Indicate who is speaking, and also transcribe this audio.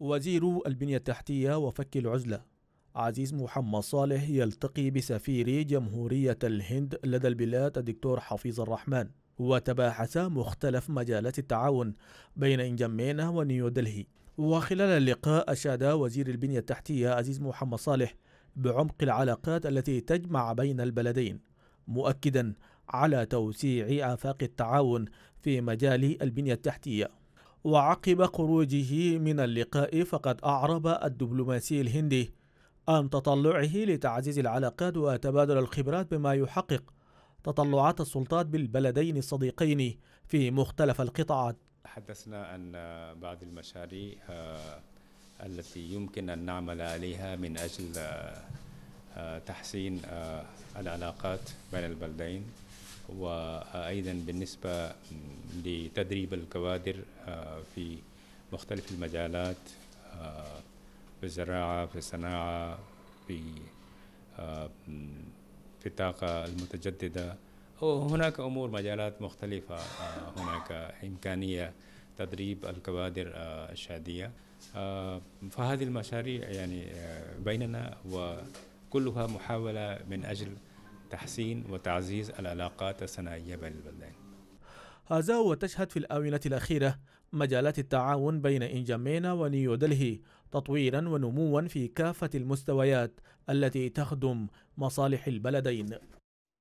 Speaker 1: وزير البنية التحتية وفك العزلة عزيز محمد صالح يلتقي بسفير جمهورية الهند لدى البلاد الدكتور حفيظ الرحمن وتباحث مختلف مجالات التعاون بين إنجمينا ونيودلهي وخلال اللقاء أشاد وزير البنية التحتية عزيز محمد صالح بعمق العلاقات التي تجمع بين البلدين مؤكدا على توسيع آفاق التعاون في مجال البنية التحتية وعقب خروجه من اللقاء فقد أعرب الدبلوماسي الهندي عن تطلعه لتعزيز العلاقات وتبادل الخبرات بما يحقق تطلعات السلطات بالبلدين الصديقين في مختلف القطاعات
Speaker 2: تحدثنا عن بعض المشاريع آه، التي يمكن أن نعمل عليها من أجل آه، آه، تحسين العلاقات بين البلدين وأيضا بالنسبة لتدريب الكوادر آه، في مختلف المجالات آه، في الزراعة في الصناعة في آه، في الطاقة المتجددة وهناك أمور مجالات مختلفة هناك إمكانية تدريب الكوادر الشادية فهذه المشاريع يعني بيننا وكلها محاولة من أجل تحسين وتعزيز العلاقات الصناعية بين البلدين
Speaker 1: هذا وتشهد في الآونة الأخيرة مجالات التعاون بين إنجامينا ونيو دلهي تطويرا ونموا في كافة المستويات التي تخدم مصالح البلدين